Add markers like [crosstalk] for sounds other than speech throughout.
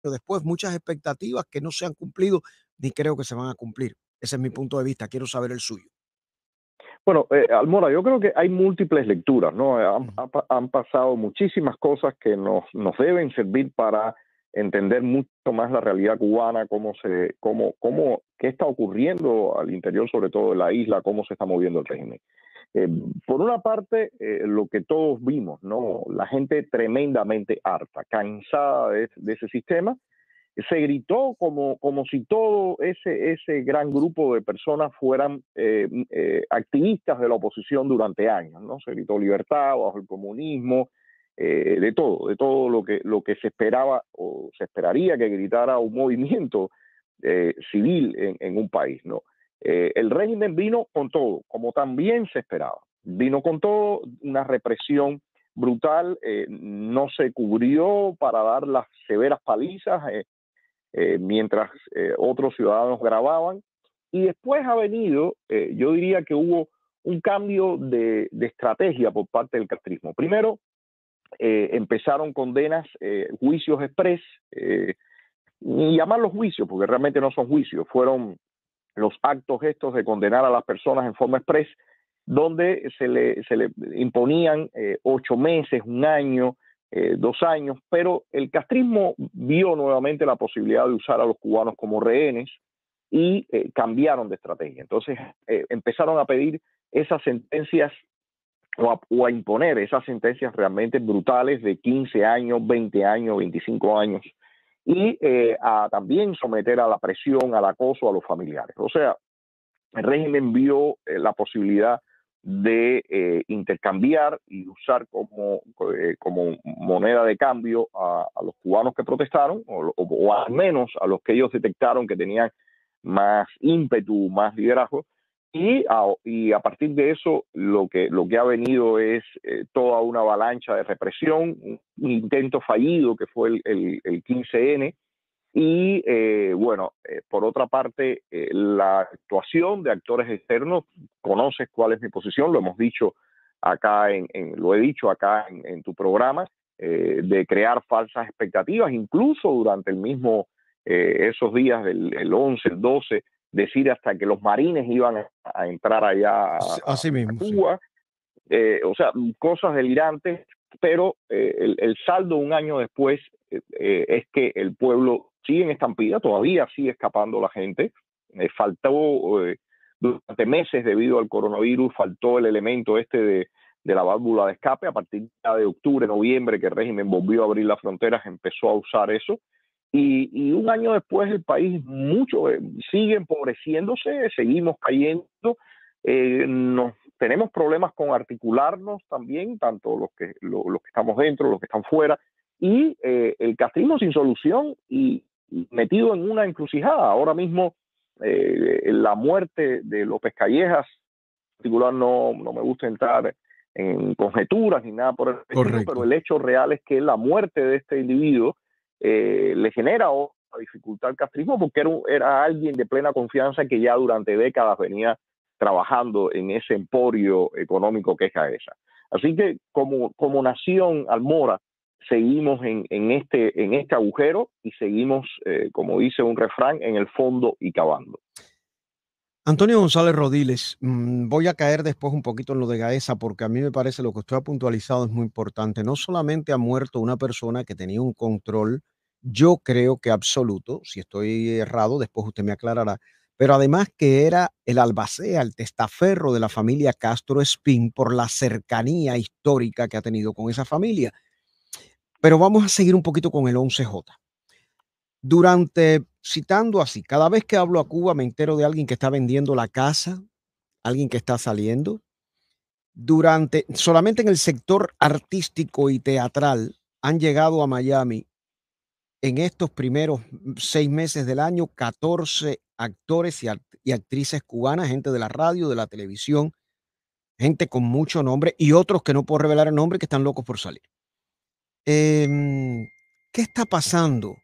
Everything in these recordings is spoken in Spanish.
pero después muchas expectativas que no se han cumplido ni creo que se van a cumplir. Ese es mi punto de vista, quiero saber el suyo. Bueno, eh, Almora, yo creo que hay múltiples lecturas, ¿no? Eh, han, pasado muchísimas cosas que nos, nos deben servir para entender mucho más la realidad cubana, cómo se, cómo, cómo, qué está ocurriendo al interior, sobre todo de la isla, cómo se está moviendo el régimen. Eh, por una parte, eh, lo que todos vimos, ¿no? La gente tremendamente harta, cansada de, ese sistema. Se gritó como, como si todo ese, ese gran grupo de personas fueran eh, activistas de la oposición durante años, ¿no? Se gritó libertad, bajo el comunismo, de todo, de todo lo que, lo que se esperaba o se esperaría que gritara un movimiento civil en, en un país, ¿no? Eh, el régimen vino con todo, como también se esperaba. Vino con todo, una represión brutal, eh, no se cubrió para dar las severas palizas eh, mientras otros ciudadanos grababan. Y después ha venido, yo diría que hubo un cambio de, estrategia por parte del castrismo. Primero, empezaron condenas, juicios express, y llamarlos juicios, porque realmente no son juicios, fueron los actos estos de condenar a las personas en forma express, donde se le, imponían eh, ocho meses, un año, eh, dos años, pero el castrismo vio nuevamente la posibilidad de usar a los cubanos como rehenes y eh, cambiaron de estrategia. Entonces empezaron a pedir esas sentencias o a, o a imponer esas sentencias realmente brutales de 15 años, 20 años, 25 años y eh, a también someter a la presión, al acoso a los familiares. O sea, el régimen vio eh, la posibilidad de eh, intercambiar y usar como, moneda de cambio a, los cubanos que protestaron, o al menos a los que ellos detectaron que tenían más ímpetu, más liderazgo, y a, partir de eso, lo que, lo que ha venido es eh, toda una avalancha de represión, un intento fallido que fue el, 15N, y eh, bueno, eh, por otra parte, la actuación de actores externos, conoces cuál es mi posición, lo hemos dicho acá, en, lo he dicho acá en, tu programa, de crear falsas expectativas, incluso durante el mismo, esos días del el 11, el 12, decir hasta que los marines iban a, entrar allá a, Cuba. Eh, o sea, cosas delirantes, pero eh, el, saldo un año después eh, es que el pueblo sigue en estampida, todavía sigue escapando la gente. faltó durante meses debido al coronavirus, faltó el elemento este de, de la válvula de escape. A partir de octubre, noviembre, que el régimen volvió a abrir las fronteras, empezó a usar eso. Y, un año después el país mucho eh, sigue empobreciéndose, seguimos cayendo, eh, nos, tenemos problemas con articularnos también, tanto los que, los que estamos dentro, los que están fuera, y eh, el castrismo sin solución y, metido en una encrucijada. Ahora mismo la muerte de López Callejas, en particular no, me gusta entrar en conjeturas ni nada por el estilo, pero el hecho real es que la muerte de este individuo eh, le genera o dificultad al castrismo porque era, era, alguien de plena confianza que ya durante décadas venía trabajando en ese emporio económico que es esa Así que como, como nación almora seguimos en, este, en este agujero y seguimos, eh, como dice un refrán, en el fondo y cavando. Antonio González Rodiles, mm, voy a caer después un poquito en lo de Gaesa porque a mí me parece lo que usted ha puntualizado es muy importante. No solamente ha muerto una persona que tenía un control, yo creo que absoluto, si estoy errado, después usted me aclarará, pero además que era el albacea, el testaferro de la familia Castro Espín por la cercanía histórica que ha tenido con esa familia. Pero vamos a seguir un poquito con el 11J. Durante citando así, cada vez que hablo a Cuba me entero de alguien que está vendiendo la casa, alguien que está saliendo. Durante, solamente en el sector artístico y teatral han llegado a Miami en estos primeros mm, seis meses del año 14 actores y, actrices cubanas, gente de la radio, de la televisión, gente con mucho nombre y otros que no puedo revelar el nombre que están locos por salir. Em, ¿Qué está pasando?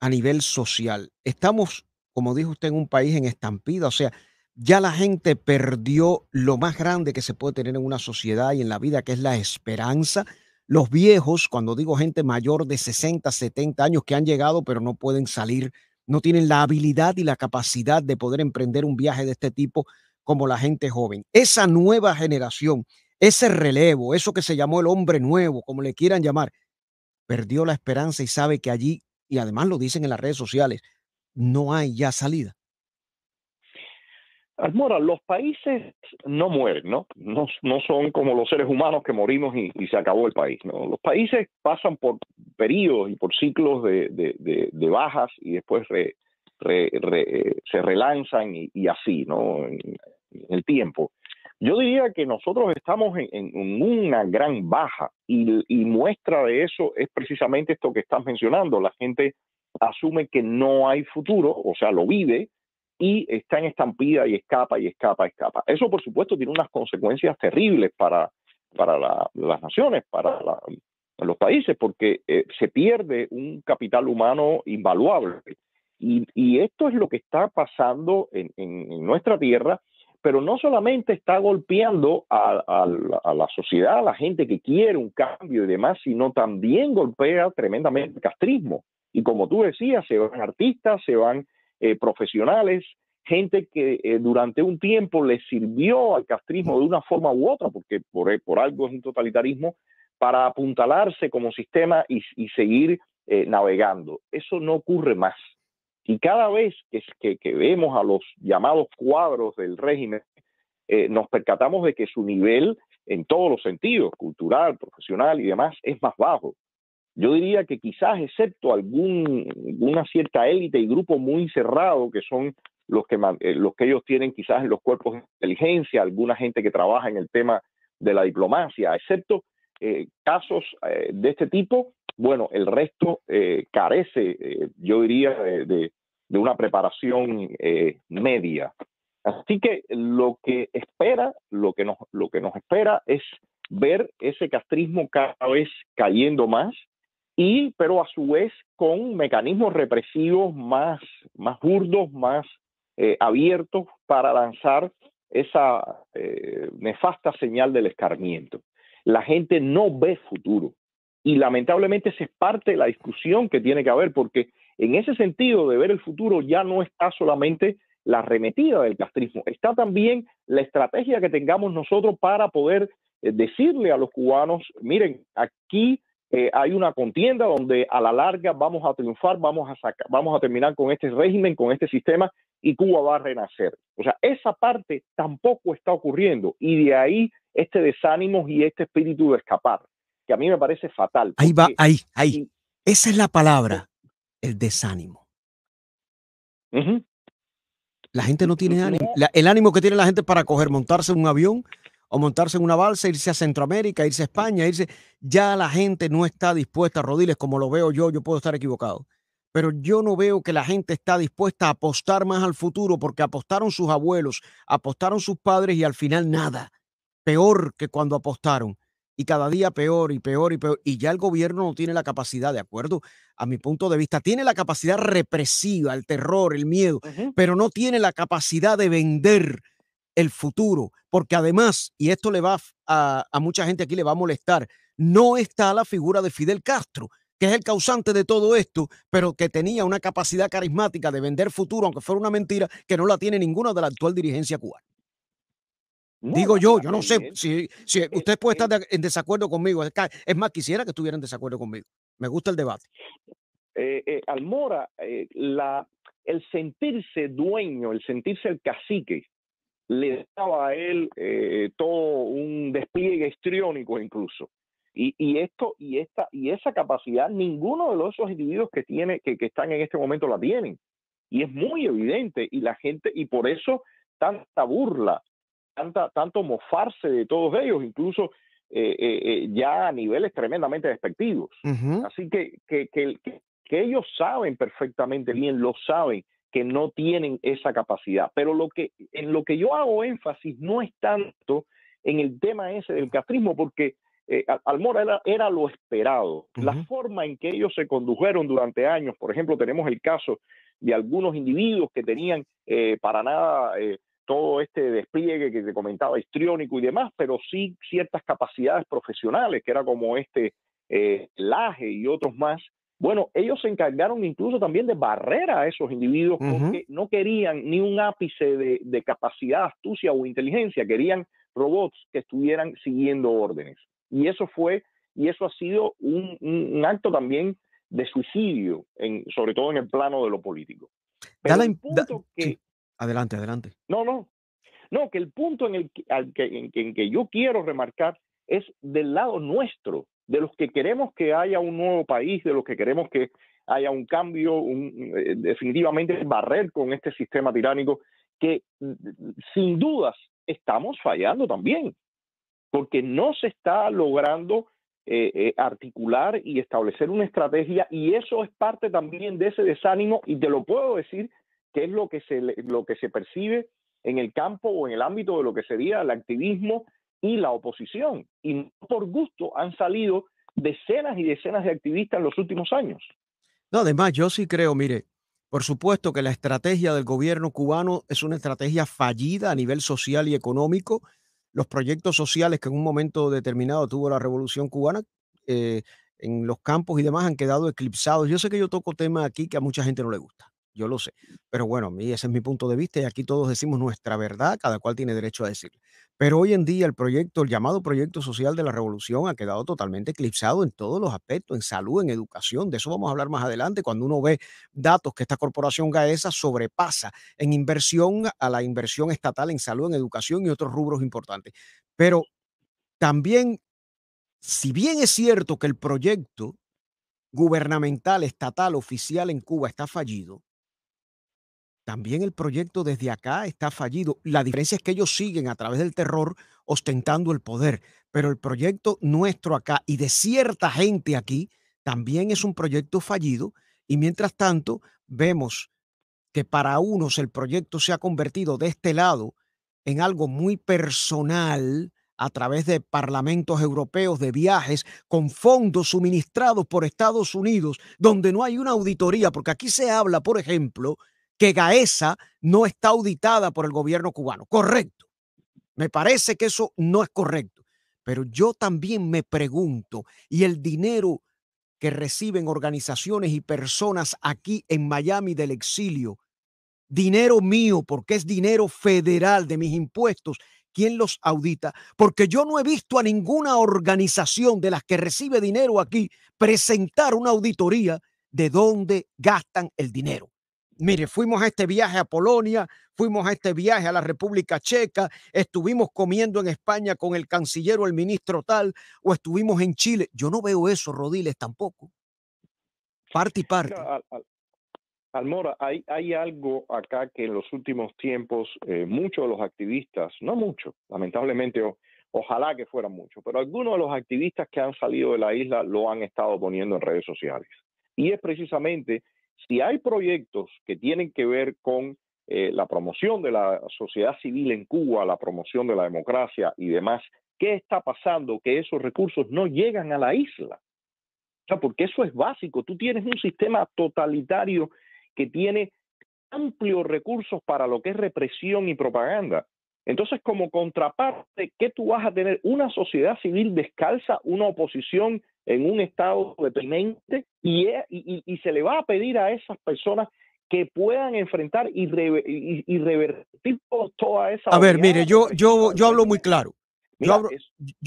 a nivel social. Estamos, como dijo usted, en un país en estampida, o sea, ya la gente perdió lo más grande que se puede tener en una sociedad y en la vida, que es la esperanza. Los viejos, cuando digo gente mayor de 60, 70 años que han llegado pero no pueden salir, no tienen la habilidad y la capacidad de poder emprender un viaje de este tipo como la gente joven. Esa nueva generación, ese relevo, eso que se llamó el hombre nuevo, como le quieran llamar, perdió la esperanza y sabe que allí y además lo dicen en las redes sociales, no hay ya salida. Almora, los países no mueren, ¿no? ¿no? son como los seres humanos que morimos y, se acabó el país, ¿no? Los países pasan por periodos y por ciclos de, bajas y después eh, se relanzan y, así, ¿no? en el tiempo. Yo diría que nosotros estamos en, una gran baja y, muestra de eso es precisamente esto que estás mencionando. La gente asume que no hay futuro, o sea, lo vive y está en estampida y escapa y escapa, y escapa. Eso, por supuesto, tiene unas consecuencias terribles para, las naciones, para los países, porque eh, se pierde un capital humano invaluable. Y, esto es lo que está pasando en nuestra tierra pero no solamente está golpeando a, la sociedad, a la gente que quiere un cambio y demás, sino también golpea tremendamente el castrismo. Y como tú decías, se van artistas, se van eh, profesionales, gente que eh, durante un tiempo le sirvió al castrismo de una forma u otra, porque por, algo es un totalitarismo, para apuntalarse como sistema y, seguir eh, navegando. Eso no ocurre más. Y cada vez que, vemos a los llamados cuadros del régimen, eh, nos percatamos de que su nivel en todos los sentidos, cultural, profesional y demás, es más bajo. Yo diría que quizás, excepto algún, alguna cierta élite y grupo muy cerrado, que son los que, eh, los que ellos tienen quizás en los cuerpos de inteligencia, alguna gente que trabaja en el tema de la diplomacia, excepto eh, casos de este tipo, bueno, el resto carece, yo diría, de, de una preparación eh, media. Así que lo que espera, lo que, nos, lo que nos espera es ver ese castrismo cada vez cayendo más, y, pero a su vez con mecanismos represivos más, más burdos, más eh, abiertos para lanzar esa eh, nefasta señal del escarmiento. La gente no ve futuro y lamentablemente esa es parte de la discusión que tiene que haber porque en ese sentido, de ver el futuro ya no está solamente la arremetida del castrismo, está también la estrategia que tengamos nosotros para poder eh, decirle a los cubanos, miren, aquí eh, hay una contienda donde a la larga vamos a triunfar, vamos a, sacar, vamos a terminar con este régimen, con este sistema y Cuba va a renacer. O sea, esa parte tampoco está ocurriendo y de ahí este desánimo y este espíritu de escapar, que a mí me parece fatal. Ahí va, ahí, ahí. Esa es la palabra el desánimo. La gente no tiene ánimo. el ánimo que tiene la gente para coger, montarse en un avión o montarse en una balsa, irse a Centroamérica, irse a España, irse. Ya la gente no está dispuesta a rodiles, como lo veo yo, yo puedo estar equivocado. Pero yo no veo que la gente está dispuesta a apostar más al futuro porque apostaron sus abuelos, apostaron sus padres y al final nada. Peor que cuando apostaron y cada día peor y peor y peor. Y ya el gobierno no tiene la capacidad, de acuerdo a mi punto de vista, tiene la capacidad represiva, el terror, el miedo, pero no tiene la capacidad de vender el futuro, porque además, y esto le va a, a, mucha gente aquí, le va a molestar, no está la figura de Fidel Castro, que es el causante de todo esto, pero que tenía una capacidad carismática de vender futuro, aunque fuera una mentira, que no la tiene ninguna de la actual dirigencia cubana. Digo yo, yo no sé si, si eh, usted puede estar eh en desacuerdo conmigo. Es más, quisiera que estuviera en desacuerdo conmigo. Me gusta el debate. Eh, Almora, el sentirse dueño, el sentirse el cacique, le daba a él todo un despliegue histriónico incluso. Y, esto y esta y esa capacidad ninguno de los individuos que tiene que, que están en este momento la tienen y es muy evidente y la gente y por eso tanta burla tanto mofarse de todos ellos, incluso eh, eh, eh, ya a niveles tremendamente despectivos. Así que, ellos saben perfectamente bien, lo saben, que no tienen esa capacidad. Pero lo que, en lo que yo hago énfasis no es tanto en el tema ese del castrismo, porque eh, Almora era, lo esperado. La forma en que ellos se condujeron durante años, por ejemplo, tenemos el caso de algunos individuos que tenían para nada todo este despliegue que te comentaba, histriónico y demás, pero sí ciertas capacidades profesionales, que era como este eh, Laje y otros más. Bueno, ellos se encargaron incluso también de barrer a esos individuos porque no querían ni un ápice de, capacidad, astucia o inteligencia, querían robots que estuvieran siguiendo órdenes. Y eso fue, y eso ha sido un, acto también de suicidio, sobre todo en el plano de lo político. que, Adelante, adelante. No, no. No, que el punto en el que, en, que yo quiero remarcar es del lado nuestro, de los que queremos que haya un nuevo país, de los que queremos que haya un cambio, un, eh, definitivamente barrer con este sistema tiránico, que mm, sin dudas estamos fallando también, porque no se está logrando eh, eh, articular y establecer una estrategia, y eso es parte también de ese desánimo, y te lo puedo decir ¿Qué es lo que se, lo que se percibe en el campo o en el ámbito de lo que sería el activismo y la oposición. Y por gusto han salido decenas y decenas de activistas en los últimos años. No, además, yo sí creo, mire, por supuesto que la estrategia del gobierno cubano es una estrategia fallida a nivel social y económico. Los proyectos sociales que en un momento determinado tuvo la revolución cubana eh, en los campos y demás han quedado eclipsados. Yo sé que yo toco temas aquí que a mucha gente no le gusta yo lo sé. Pero bueno, ese es mi punto de vista y aquí todos decimos nuestra verdad, cada cual tiene derecho a decirlo. Pero hoy en día el proyecto, el llamado proyecto social de la revolución ha quedado totalmente eclipsado en todos los aspectos, en salud, en educación, de eso vamos a hablar más adelante cuando uno ve datos que esta corporación gaesa sobrepasa en inversión a la inversión estatal en salud, en educación y otros rubros importantes. Pero también, si bien es cierto que el proyecto gubernamental, estatal, oficial en Cuba está fallido, también el proyecto desde acá está fallido. La diferencia es que ellos siguen a través del terror ostentando el poder, pero el proyecto nuestro acá y de cierta gente aquí también es un proyecto fallido y mientras tanto vemos que para unos el proyecto se ha convertido de este lado en algo muy personal a través de parlamentos europeos, de viajes, con fondos suministrados por Estados Unidos, donde no hay una auditoría, porque aquí se habla, por ejemplo, que Gaesa no está auditada por el gobierno cubano. Correcto. Me parece que eso no es correcto. Pero yo también me pregunto, ¿y el dinero que reciben organizaciones y personas aquí en Miami del exilio? Dinero mío, porque es dinero federal de mis impuestos. ¿Quién los audita? Porque yo no he visto a ninguna organización de las que recibe dinero aquí presentar una auditoría de dónde gastan el dinero. Mire, fuimos a este viaje a Polonia, fuimos a este viaje a la República Checa, estuvimos comiendo en España con el canciller o el ministro tal, o estuvimos en Chile. Yo no veo eso, Rodiles, tampoco. Parte y [laughs] parte. Almora, hay, hay algo acá que en los últimos tiempos eh, muchos de los activistas, no muchos, lamentablemente, ojalá que fueran muchos, pero algunos de los activistas que han salido de la isla lo han estado poniendo en redes sociales. Y es precisamente si hay proyectos que tienen que ver con eh, la promoción de la sociedad civil en Cuba, la promoción de la democracia y demás, ¿qué está pasando? Que esos recursos no llegan a la isla. sea, porque eso es básico. Tú tienes un sistema totalitario que tiene amplios recursos para lo que es represión y propaganda. Entonces, como contraparte, ¿qué tú vas a tener? Una sociedad civil descalza, una oposición en un estado deprimente e, y, y, se le va a pedir a esas personas que puedan enfrentar y, revertir toda esa... A ver, mire, yo, yo, yo hablo muy claro. yo,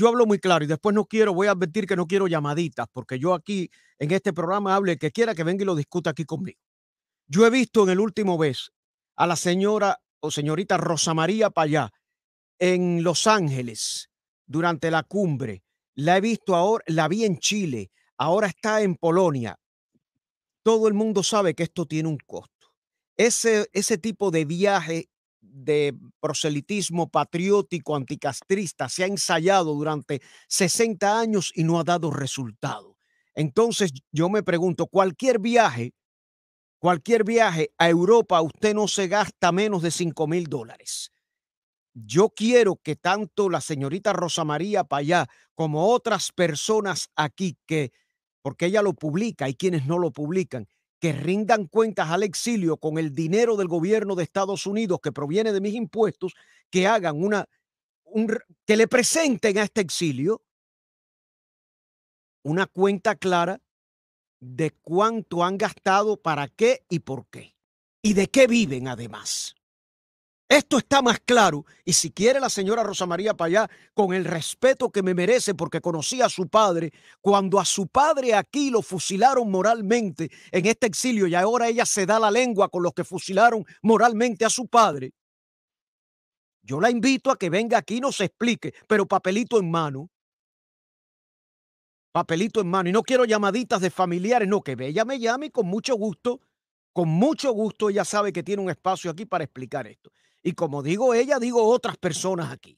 hablo, muy claro y después no quiero, voy a advertir que no quiero llamaditas, porque yo aquí en este programa hable que quiera que venga y lo discuta aquí conmigo. Yo he visto en el último vez a la señora o señorita Rosa María Payá en Los Ángeles durante la cumbre la he visto ahora, la vi en Chile, ahora está en Polonia. Todo el mundo sabe que esto tiene un costo. Ese, ese tipo de viaje de proselitismo patriótico anticastrista se ha ensayado durante 60 años y no ha dado resultado. Entonces yo me pregunto, cualquier viaje, cualquier viaje a Europa, usted no se gasta menos de 5 mil dólares yo quiero que tanto la señorita Rosa María Payá como otras personas aquí que, porque ella lo publica y quienes no lo publican, que rindan cuentas al exilio con el dinero del gobierno de Estados Unidos que proviene de mis impuestos, que hagan una, un, que le presenten a este exilio una cuenta clara de cuánto han gastado, para qué y por qué, y de qué viven además. Esto está más claro. Y si quiere la señora Rosa María Payá, con el respeto que me merece, porque conocí a su padre, cuando a su padre aquí lo fusilaron moralmente en este exilio y ahora ella se da la lengua con los que fusilaron moralmente a su padre, yo la invito a que venga aquí y nos explique, pero papelito en mano. Papelito en mano. Y no quiero llamaditas de familiares, no, que ella me llame y con mucho gusto, con mucho gusto ella sabe que tiene un espacio aquí para explicar esto. Y como digo ella, digo otras personas aquí.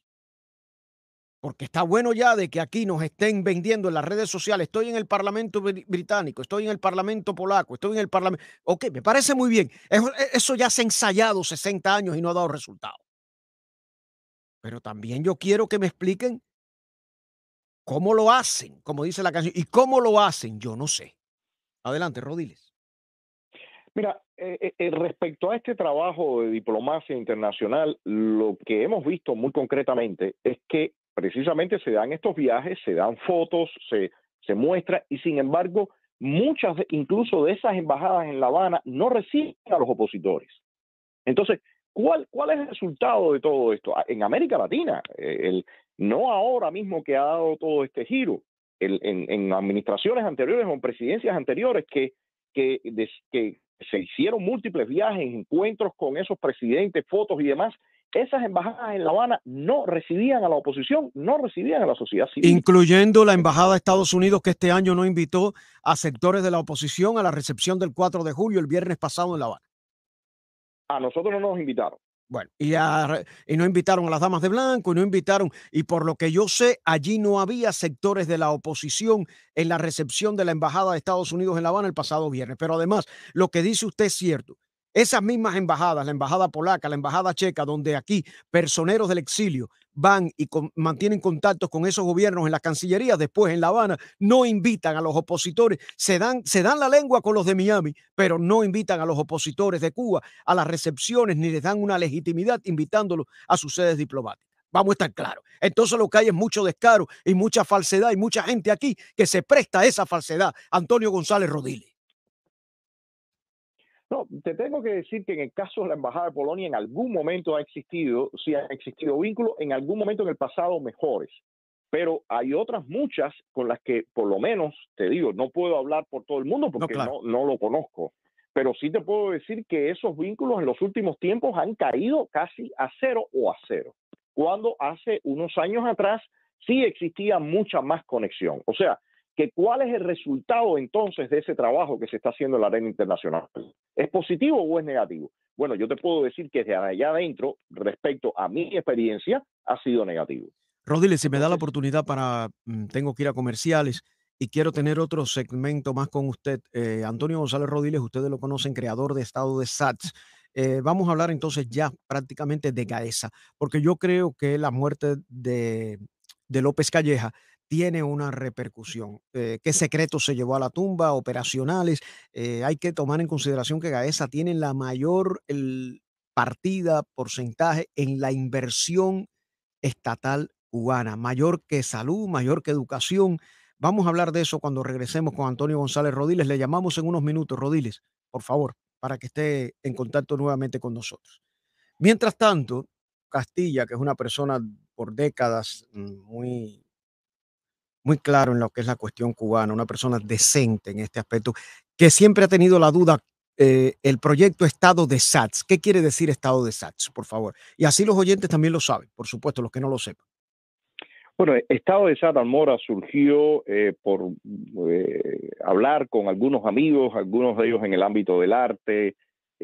Porque está bueno ya de que aquí nos estén vendiendo en las redes sociales. Estoy en el Parlamento británico, estoy en el Parlamento polaco, estoy en el Parlamento. Ok, me parece muy bien. E, eso ya se ha ensayado 60 años y no ha dado resultado. Pero también yo quiero que me expliquen cómo lo hacen, como dice la canción. Y cómo lo hacen, yo no sé. Adelante, Rodiles. Mira, eh, eh, eh, respecto a este trabajo de diplomacia internacional, lo que hemos visto muy concretamente es que precisamente se dan estos viajes, se dan fotos, se, se muestra y sin embargo muchas incluso de esas embajadas en La Habana no reciben a los opositores. Entonces, ¿cuál, cuál es el resultado de todo esto? Ah, en América Latina, el, no ahora mismo que ha dado todo este giro, en, administraciones anteriores o en presidencias anteriores que, que se hicieron múltiples viajes, encuentros con esos presidentes, fotos y demás, esas embajadas en La Habana no recibían a la oposición, no recibían a la sociedad civil. Incluyendo la embajada de Estados Unidos que este año no invitó a sectores de la oposición a la recepción del 4 de julio el viernes pasado en La Habana. A nosotros no nos invitaron. Bueno, y, y, no invitaron a las damas de blanco, y no invitaron, y por lo que yo sé, allí no había sectores de la oposición en la recepción de la Embajada de Estados Unidos en La Habana el pasado viernes. Pero además, lo que dice usted es cierto. Esas mismas embajadas, la embajada polaca, la embajada checa, donde aquí personeros del exilio van y mantienen contactos con esos gobiernos en las cancillerías, después en La Habana, no invitan a los opositores, se dan, se dan la lengua con los de Miami, pero no invitan a los opositores de Cuba a las recepciones ni les dan una legitimidad invitándolos a sus sedes diplomáticas. Vamos a estar claros. Entonces lo que hay es mucho descaro y mucha falsedad y mucha gente aquí que se presta a esa falsedad. Antonio González Rodríguez. No, te tengo que decir que en el caso de la Embajada de Polonia en algún momento ha existido, si ha existido vínculos, en algún momento en el pasado mejores, pero hay otras muchas con las que por lo menos, te digo, no puedo hablar por todo el mundo porque no lo conozco, pero sí te puedo decir que esos vínculos en los últimos tiempos han caído casi a cero o a cero, cuando hace unos años atrás sí existía mucha más conexión. O sea, que cuál es el resultado entonces de ese trabajo que se está haciendo en la arena internacional. ¿Es positivo o es negativo? Bueno, yo te puedo decir que desde allá adentro, respecto a mi experiencia, ha sido negativo. Rodiles, si me da la oportunidad para, mm, tengo que ir a comerciales y quiero tener otro segmento más con usted. Eh, Antonio González Rodiles, ustedes lo conocen, creador de Estado de SATS. Eh, vamos a hablar entonces ya prácticamente de Gaesa, porque yo creo que la muerte de López Calleja tiene una repercusión. Eh, ¿Qué secretos se llevó a la tumba? Operacionales. Eh, hay que tomar en consideración que Gaesa tiene la mayor el, partida, porcentaje en la inversión estatal cubana, mayor que salud, mayor que educación. Vamos a hablar de eso cuando regresemos con Antonio González Rodiles. Le llamamos en unos minutos, Rodiles, por favor, para que esté en contacto nuevamente con nosotros. Mientras tanto, Castilla, que es una persona por décadas mm, muy muy claro en lo que es la cuestión cubana, una persona decente en este aspecto, que siempre ha tenido la duda, eh, el proyecto Estado de SATS. ¿Qué quiere decir Estado de SATS, por favor? Y así los oyentes también lo saben, por supuesto, los que no lo sepan. Bueno, Estado de Sats, Almora, surgió eh, por eh, hablar con algunos amigos, algunos de ellos en el ámbito del arte,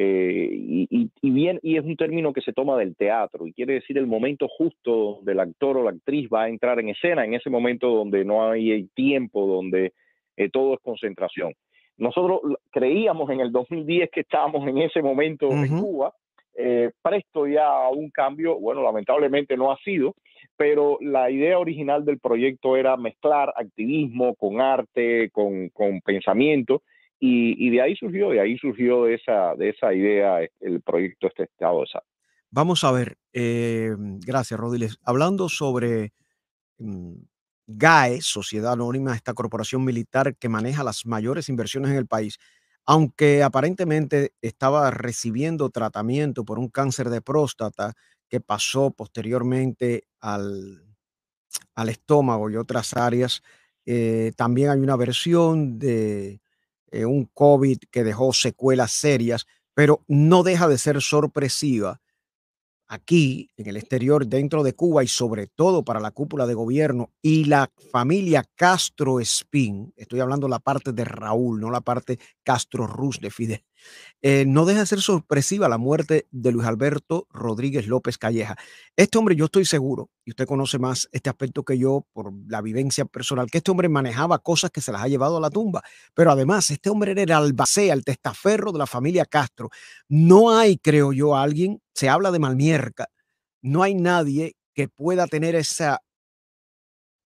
eh, y, bien, y es un término que se toma del teatro y quiere decir el momento justo del actor o la actriz va a entrar en escena, en ese momento donde no hay tiempo, donde eh, todo es concentración. Nosotros creíamos en el 2010 que estábamos en ese momento en Cuba, eh, presto ya a un cambio, bueno, lamentablemente no ha sido, pero la idea original del proyecto era mezclar activismo con arte, con, con pensamiento, y, de ahí surgió, de ahí surgió de esa, de esa idea el proyecto este Estado Vamos a ver, eh, gracias Rodiles. Hablando sobre mm, GAE, Sociedad Anónima, esta corporación militar que maneja las mayores inversiones en el país, aunque aparentemente estaba recibiendo tratamiento por un cáncer de próstata que pasó posteriormente al, estómago y otras áreas, eh, también hay una versión de eh, un COVID que dejó secuelas serias, pero no deja de ser sorpresiva aquí, en el exterior, dentro de Cuba y sobre todo para la cúpula de gobierno y la familia Castro Espín, estoy hablando la parte de Raúl, no la parte Castro Rus de Fidel, eh, no deja de ser sorpresiva la muerte de Luis Alberto Rodríguez López Calleja. Este hombre, yo estoy seguro, y usted conoce más este aspecto que yo por la vivencia personal, que este hombre manejaba cosas que se las ha llevado a la tumba, pero además este hombre era el albacea, el testaferro de la familia Castro. No hay, creo yo, alguien se habla de Malmierca, no hay nadie que pueda tener esa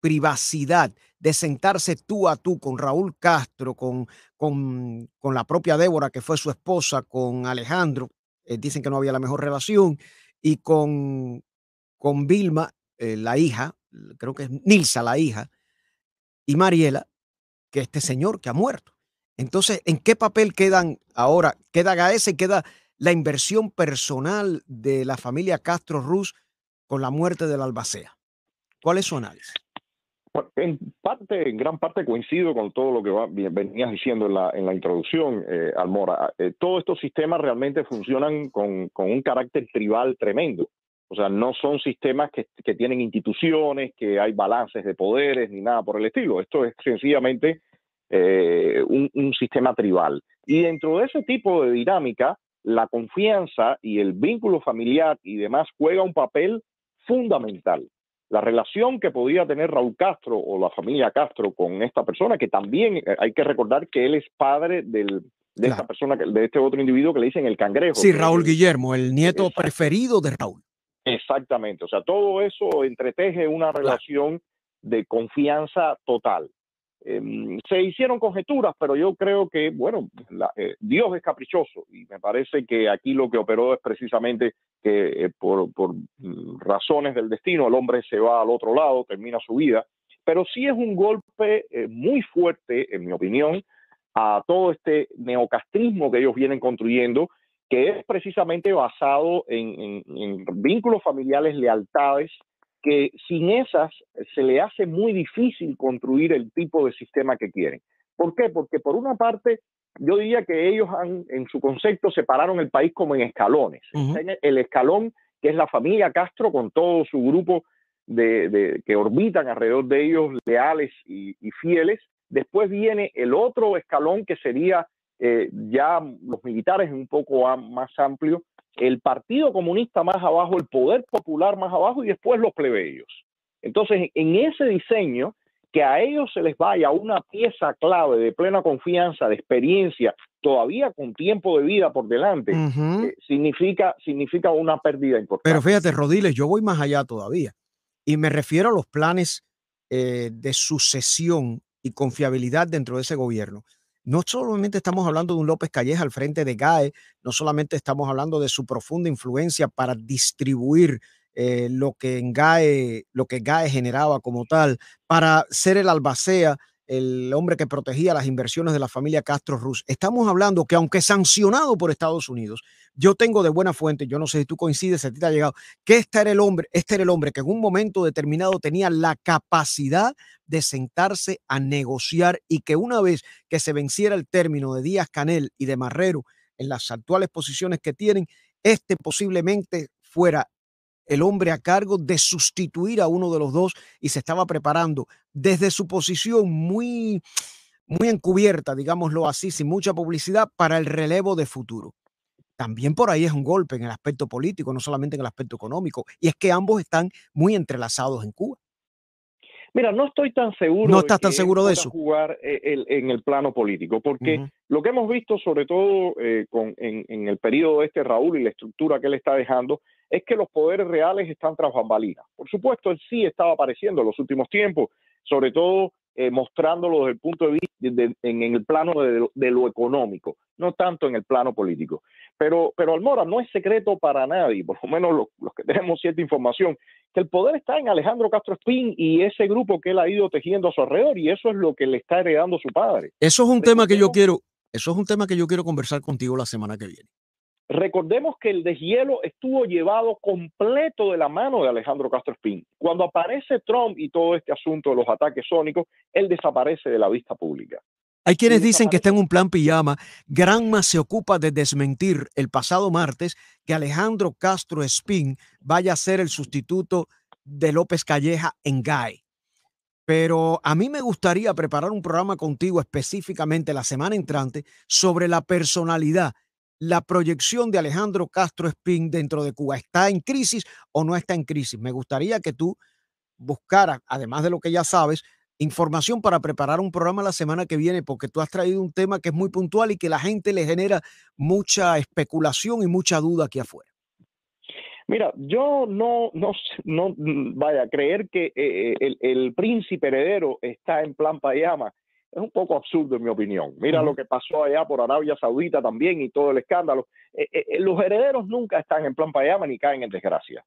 privacidad de sentarse tú a tú con Raúl Castro, con, con, con la propia Débora, que fue su esposa, con Alejandro, eh, dicen que no había la mejor relación, y con, con Vilma, eh, la hija, creo que es Nilsa, la hija, y Mariela, que este señor que ha muerto. Entonces, ¿en qué papel quedan ahora? Queda Gaesa y queda la inversión personal de la familia Castro Ruz con la muerte de la albacea. ¿Cuál es su análisis? En parte, en gran parte coincido con todo lo que venías diciendo en la, introducción, eh, Almora. Eh, todos estos sistemas realmente funcionan con, un carácter tribal tremendo. O sea, no son sistemas que, tienen instituciones, que hay balances de poderes, ni nada por el estilo. Esto es sencillamente eh, un, un sistema tribal. Y dentro de ese tipo de dinámica, la confianza y el vínculo familiar y demás juega un papel fundamental. La relación que podía tener Raúl Castro o la familia Castro con esta persona, que también eh, hay que recordar que él es padre de esta persona, de este otro individuo que le dicen el cangrejo. Sí, Raúl Guillermo, el nieto preferido de Raúl. Exactamente, o sea, todo eso entreteje una relación de confianza total. Em, se hicieron conjeturas, pero yo creo que, bueno, eh, Dios es caprichoso y me parece que aquí lo que operó es precisamente que eh, por, mm, razones del destino el hombre se va al otro lado, termina su vida, pero sí es un golpe eh, muy fuerte, en mi opinión, a todo este neocastrismo que ellos vienen construyendo, que es precisamente basado en vínculos familiares, lealtades, que sin esas eh, se le hace muy difícil construir el tipo de sistema que quieren. ¿Por qué? Porque por una parte, yo diría que ellos han, en su concepto, separaron el país como en escalones. el escalón que es la familia Castro con todo su grupo de, que orbitan alrededor de ellos, leales y, fieles. Después viene el otro escalón que sería eh, ya los militares un poco más amplio el Partido Comunista más abajo, el Poder Popular más abajo y después los plebeyos. Entonces, en ese diseño, que a ellos se les vaya una pieza clave de plena confianza, de experiencia, todavía con tiempo de vida por delante, eh, significa, significa una pérdida importante. Pero fíjate, Rodiles, yo voy más allá todavía y me refiero a los planes eh, de sucesión y confiabilidad dentro de ese gobierno no solamente estamos hablando de un López Calleja al frente de GAE, no solamente estamos hablando de su profunda influencia para distribuir eh, lo, que en lo que GAE generaba como tal, para ser el albacea el hombre que protegía las inversiones de la familia Castro Rus. Estamos hablando que aunque sancionado por Estados Unidos, yo tengo de buena fuente, yo no sé si tú coincides, si a ti te ha llegado, que este era el hombre, este era el hombre que en un momento determinado tenía la capacidad de sentarse a negociar y que una vez que se venciera el término de Díaz Canel y de Marrero en las actuales posiciones que tienen, este posiblemente fuera el hombre a cargo de sustituir a uno de los dos y se estaba preparando desde su posición muy, muy encubierta, digámoslo así, sin mucha publicidad, para el relevo de futuro. También por ahí es un golpe en el aspecto político, no solamente en el aspecto económico, y es que ambos están muy entrelazados en Cuba. Mira, no estoy tan seguro. No estás tan de seguro de eso. Jugar eh, en el plano político, porque lo que hemos visto, sobre todo eh, con, en, el periodo de este Raúl y la estructura que él está dejando, es que los poderes reales están tras bambalinas. Por supuesto, él sí estaba apareciendo en los últimos tiempos, sobre todo eh, mostrándolo desde el punto de vista, en, el plano de lo, económico, no tanto en el plano político. Pero, pero Almora, no es secreto para nadie, por lo menos los, los que tenemos cierta información, que el poder está en Alejandro Castro Espín y ese grupo que él ha ido tejiendo a su alrededor, y eso es lo que le está heredando su padre. Eso es un tema que yo quiero, eso es un tema que yo quiero conversar contigo la semana que viene. Recordemos que el deshielo estuvo llevado completo de la mano de Alejandro Castro Espín. Cuando aparece Trump y todo este asunto de los ataques sónicos, él desaparece de la vista pública. Hay quienes dicen que está en un plan pijama. Granma se ocupa de desmentir el pasado martes que Alejandro Castro Espín vaya a ser el sustituto de López Calleja en GAE. Pero a mí me gustaría preparar un programa contigo específicamente la semana entrante sobre la personalidad la proyección de Alejandro Castro Espín dentro de Cuba? ¿Está en crisis o no está en crisis? Me gustaría que tú buscaras, además de lo que ya sabes, información para preparar un programa la semana que viene, porque tú has traído un tema que es muy puntual y que la gente le genera mucha especulación y mucha duda aquí afuera. Mira, yo no, no, no vaya, creer que eh, eh, el, príncipe heredero está en plan payama es un poco absurdo en mi opinión. Mira lo que pasó allá por Arabia Saudita también y todo el escándalo. Eh, eh, eh, los herederos nunca están en plan Payama ni caen en desgracia.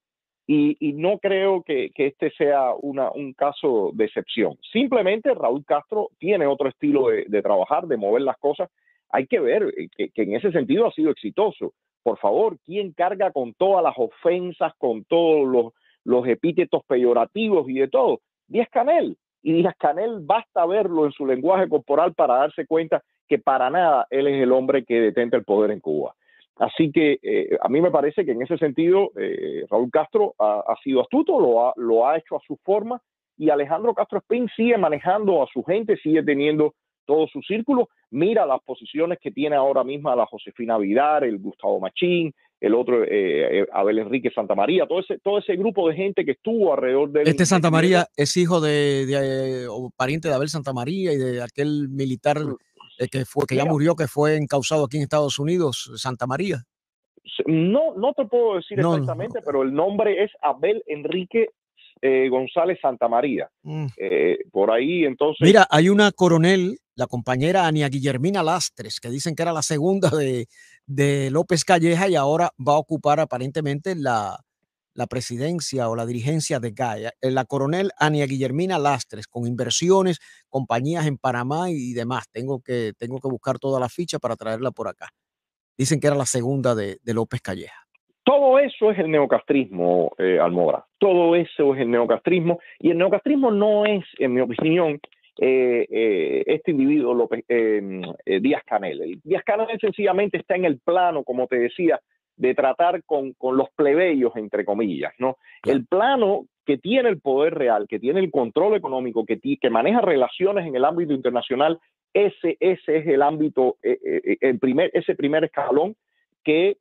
Y, no creo que, este sea un caso de excepción. Simplemente Raúl Castro tiene otro estilo de, trabajar, de mover las cosas. Hay que ver que, en ese sentido ha sido exitoso. Por favor, ¿quién carga con todas las ofensas, con todos los, los epítetos peyorativos y de todo? Díaz Canel, y Díaz Canel basta verlo en su lenguaje corporal para darse cuenta que para nada él es el hombre que detenta el poder en Cuba. Así que eh, a mí me parece que en ese sentido eh, Raúl Castro ha, sido astuto, lo ha, lo ha hecho a su forma y Alejandro Castro Espín sigue manejando a su gente, sigue teniendo todo su círculo. Mira las posiciones que tiene ahora mismo la Josefina Vidar, el Gustavo Machín, el otro, eh, eh, Abel Enrique Santa María, todo ese, todo ese grupo de gente que estuvo alrededor de Este Santa María es hijo de, eh, o pariente de Abel Santa María y de aquel militar mm. que, fue, que ya murió, que fue encausado aquí en Estados Unidos, Santa María. No, no te puedo decir exactamente, pero el nombre es Abel Enrique González Santa María. Mm. por ahí entonces. Mira, hay una coronel, la compañera Ania Guillermina Lastres, que dicen que era la segunda de de López Calleja y ahora va a ocupar aparentemente la, presidencia o la dirigencia de Gaia, eh, la coronel Ania Guillermina Lastres, con inversiones, compañías en Panamá y demás. Tengo que, tengo que buscar toda la ficha para traerla por acá. Dicen que era la segunda de, López Calleja. Todo eso es el neocastrismo, eh, Almora. Todo eso es el neocastrismo. Y el neocastrismo no es, en mi opinión, eh, eh, este individuo, eh, Díaz Canel. Díaz Canel sencillamente está en el plano, como te decía, de tratar con, los plebeyos, entre comillas, ¿no? El plano que tiene el poder real, que tiene el control económico, que, que maneja relaciones en el ámbito internacional, ese, ese es el ámbito, el primer, ese primer escalón que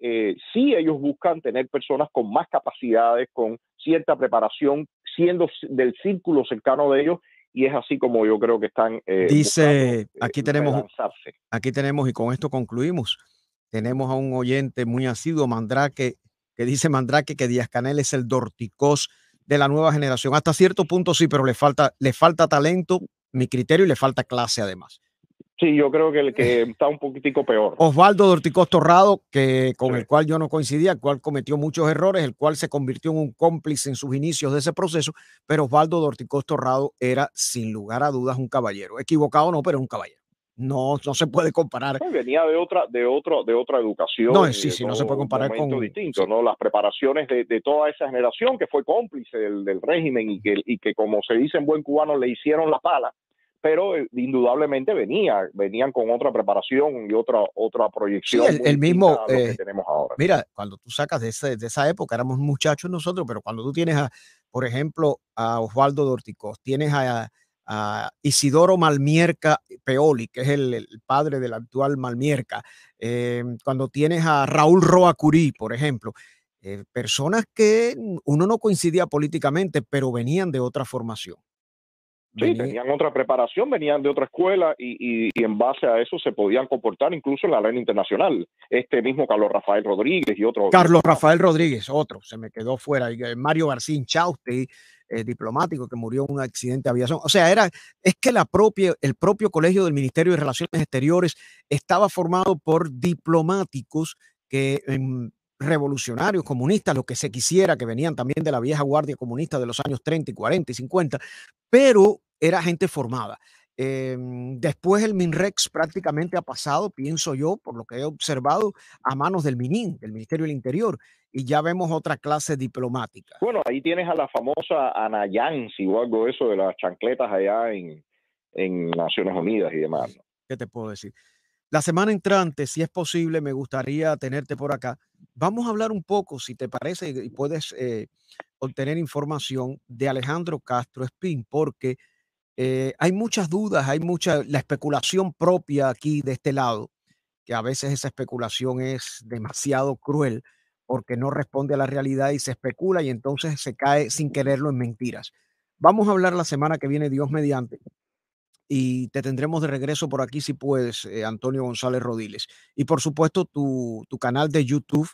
si sí ellos buscan tener personas con más capacidades, con cierta preparación, siendo del círculo cercano de ellos y es así como yo creo que están. Eh, dice, eh, aquí tenemos, aquí tenemos y con esto concluimos. Tenemos a un oyente muy asiduo, Mandrake, que dice Mandrake que Díaz Canel es el dorticós de la nueva generación. Hasta cierto punto sí, pero le falta, le falta talento, mi criterio, y le falta clase además. Sí, yo creo que el que [laughs] está un poquitico peor. Osvaldo Dorticostorrado, Torrado, que, con el cual yo no coincidía, el cual cometió muchos errores, el cual se convirtió en un cómplice en sus inicios de ese proceso, pero Osvaldo Dorticostorrado Torrado era sin lugar a dudas un caballero. Equivocado no, pero un caballero. No, no se puede comparar. venía de otra, de otro, de otra educación. No, sí, sí, no se puede comparar con distinto, ¿no? Las preparaciones de, toda esa generación que fue cómplice del, régimen y que, y que, como se dice en buen cubano, le hicieron la pala pero eh, indudablemente venía, venían con otra preparación y otra, otra proyección. el, mismo que eh, tenemos ahora. Mira, cuando tú sacas de, esa época, éramos muchachos nosotros, pero cuando tú tienes, a, por ejemplo, a Osvaldo Dorticos tienes a, Isidoro Malmierca Peoli, que es el, padre del actual Malmierca, em, cuando tienes a Raúl Roa Curí, por ejemplo, eh, personas que uno no coincidía políticamente, pero venían de otra formación. Sí, tenían otra preparación, venían de otra escuela y, en base a eso se podían comportar incluso en la arena internacional. Este mismo Carlos Rafael Rodríguez y otro. Carlos Rafael Rodríguez, otro, se me quedó fuera. Y eh, Mario Garcín chauste eh, diplomático que murió en un accidente de aviación. O sea, era, es que la propia, el propio colegio del Ministerio de Relaciones Exteriores estaba formado por diplomáticos que em, revolucionarios, comunistas, lo que se quisiera, que venían también de la vieja guardia comunista de los años 30 y 40 y 50, pero era gente formada. Em, después el MINREX prácticamente ha pasado, pienso yo, por lo que he observado, a manos del MININ, del Ministerio del Interior, y ya vemos otra clase diplomática. Bueno, ahí tienes a la famosa Anayansi o algo de eso de las chancletas allá en, Naciones Unidas y demás. ¿Qué te puedo decir? La semana entrante, si es posible, me gustaría tenerte por acá. Vamos a hablar un poco, si te parece, y puedes eh, obtener información de Alejandro Castro Espín, porque eh, hay muchas dudas, hay mucha, la especulación propia aquí de este lado, que a veces esa especulación es demasiado cruel porque no responde a la realidad y se especula y entonces se cae sin quererlo en mentiras. Vamos a hablar la semana que viene, Dios mediante, y te tendremos de regreso por aquí si puedes, eh, Antonio González Rodiles. Y por supuesto, tu, tu, canal de YouTube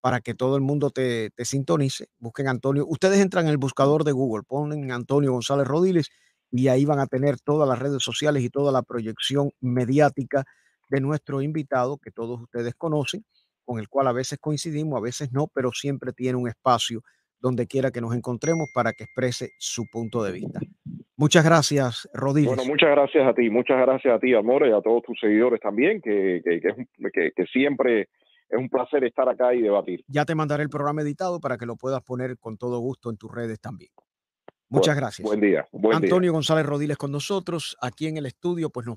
para que todo el mundo te, te sintonice. Busquen Antonio. Ustedes entran en el buscador de Google, ponen Antonio González Rodiles y ahí van a tener todas las redes sociales y toda la proyección mediática de nuestro invitado que todos ustedes conocen, con el cual a veces coincidimos, a veces no, pero siempre tiene un espacio donde quiera que nos encontremos para que exprese su punto de vista. Muchas gracias, Rodríguez. Bueno, muchas gracias a ti, muchas gracias a ti, Amores, y a todos tus seguidores también, que, que siempre es un placer estar acá y debatir. Ya te mandaré el programa editado para que lo puedas poner con todo gusto en tus redes también. Muchas gracias. Buen día. Antonio González Rodiles con nosotros, aquí en el estudio, pues nos va.